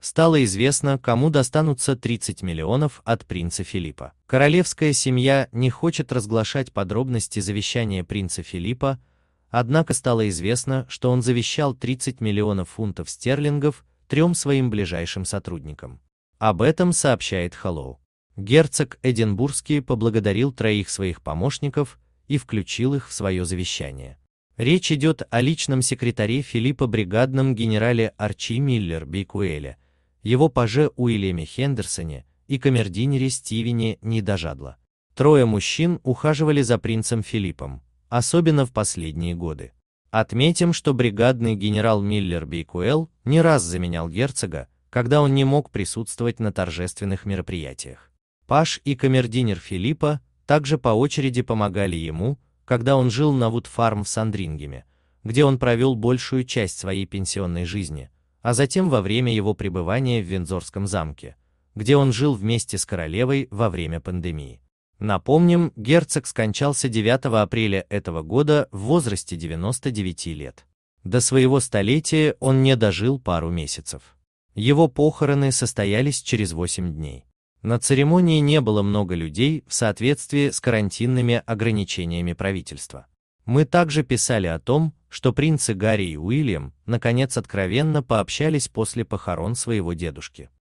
стало известно, кому достанутся 30 миллионов от принца Филиппа. Королевская семья не хочет разглашать подробности завещания принца Филиппа, однако стало известно, что он завещал 30 миллионов фунтов стерлингов трем своим ближайшим сотрудникам. Об этом сообщает Хэллоу. Герцог Эдинбургский поблагодарил троих своих помощников и включил их в свое завещание. Речь идет о личном секретаре Филиппа бригадном генерале Арчи Миллер Бейкуэле его паже Уильяме Хендерсоне и камердинере Стивене не дожадло. Трое мужчин ухаживали за принцем Филиппом, особенно в последние годы. Отметим, что бригадный генерал Миллер Бейкуэлл не раз заменял герцога, когда он не мог присутствовать на торжественных мероприятиях. Паш и камердинер Филиппа также по очереди помогали ему, когда он жил на Вудфарм в Сандрингеме, где он провел большую часть своей пенсионной жизни – а затем во время его пребывания в Виндзорском замке, где он жил вместе с королевой во время пандемии. Напомним, герцог скончался 9 апреля этого года в возрасте 99 лет. До своего столетия он не дожил пару месяцев. Его похороны состоялись через 8 дней. На церемонии не было много людей в соответствии с карантинными ограничениями правительства. Мы также писали о том, что принцы Гарри и Уильям наконец откровенно пообщались после похорон своего дедушки.